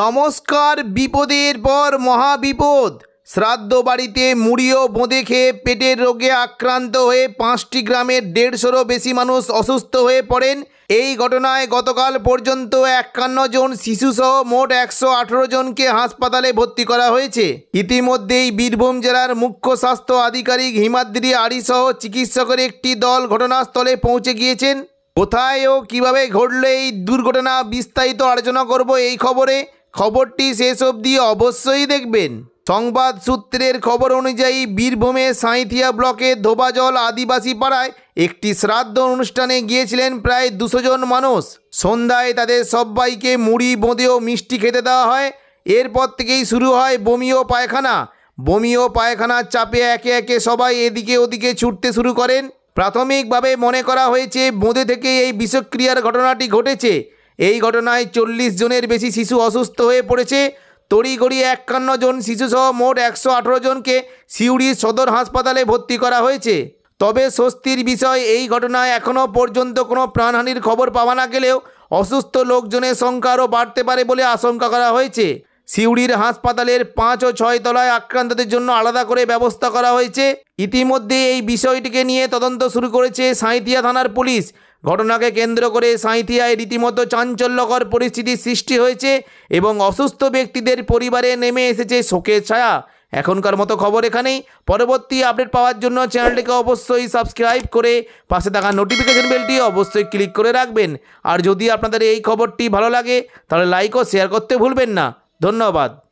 নমস্কার বিপদের পর মহাবিপদ শ্রাদ্ধ বাড়িতে মুড়িও বোঁদে খেয়ে পেটের রোগে আক্রান্ত হয়ে পাঁচটি গ্রামের দেড়শোরও বেশি মানুষ অসুস্থ হয়ে পড়েন এই ঘটনায় গতকাল পর্যন্ত একান্ন জন শিশুসহ মোট একশো আঠেরো জনকে হাসপাতালে ভর্তি করা হয়েছে ইতিমধ্যেই বীরভূম জেলার মুখ্য স্বাস্থ্য আধিকারিক হিমাদ্রি সহ চিকিৎসকের একটি দল ঘটনাস্থলে পৌঁছে গিয়েছেন কোথায় ও কিভাবে ঘটল এই দুর্ঘটনা বিস্তারিত আলোচনা করব এই খবরে খবরটি শেষ অবধি অবশ্যই দেখবেন সংবাদ সূত্রের খবর অনুযায়ী বীরভূমে সাঁইথিয়া ব্লকে ধোবাজল আদিবাসী পাড়ায় একটি শ্রাদ্ধ অনুষ্ঠানে গিয়েছিলেন প্রায় দুশো জন মানুষ সন্ধ্যায় তাদের সবাইকে মুড়ি বোঁদেও মিষ্টি খেতে দেওয়া হয় এরপর থেকেই শুরু হয় বমি ও পায়খানা বমি ও পায়খানার চাপে একে একে সবাই এদিকে ওদিকে ছুটতে শুরু করেন প্রাথমিকভাবে মনে করা হয়েছে বোঁদে থেকে এই বিষক্রিয়ার ঘটনাটি ঘটেছে এই ঘটনায় চল্লিশ জনের বেশি শিশু অসুস্থ হয়ে পড়েছে তড়িগড়ি একান্ন জন শিশুসহ মোট একশো আঠেরো জনকে সিউড়ি সদর হাসপাতালে ভর্তি করা হয়েছে তবে স্বস্তির বিষয় এই ঘটনায় এখনও পর্যন্ত কোনো প্রাণহানির খবর পাওয়া না গেলেও অসুস্থ লোকজনের সংখ্যা আরও বাড়তে পারে বলে আশঙ্কা করা হয়েছে সিউড়ির হাসপাতালের পাঁচ ও ছয় তলায় আক্রান্তদের জন্য আলাদা করে ব্যবস্থা করা হয়েছে ইতিমধ্যে এই বিষয়টিকে নিয়ে তদন্ত শুরু করেছে সাঁইতিয়া থানার পুলিশ ঘটনাকে কেন্দ্র করে সাঁইথিয়ায় রীতিমতো চাঞ্চল্যকর পরিস্থিতির সৃষ্টি হয়েছে এবং অসুস্থ ব্যক্তিদের পরিবারে নেমে এসেছে শোকের ছায়া এখনকার মতো খবর এখানেই পরবর্তী আপডেট পাওয়ার জন্য চ্যানেলটিকে অবশ্যই সাবস্ক্রাইব করে পাশে থাকা নোটিফিকেশন বেলটি অবশ্যই ক্লিক করে রাখবেন আর যদি আপনাদের এই খবরটি ভালো লাগে তাহলে লাইক ও শেয়ার করতে ভুলবেন না ধন্যবাদ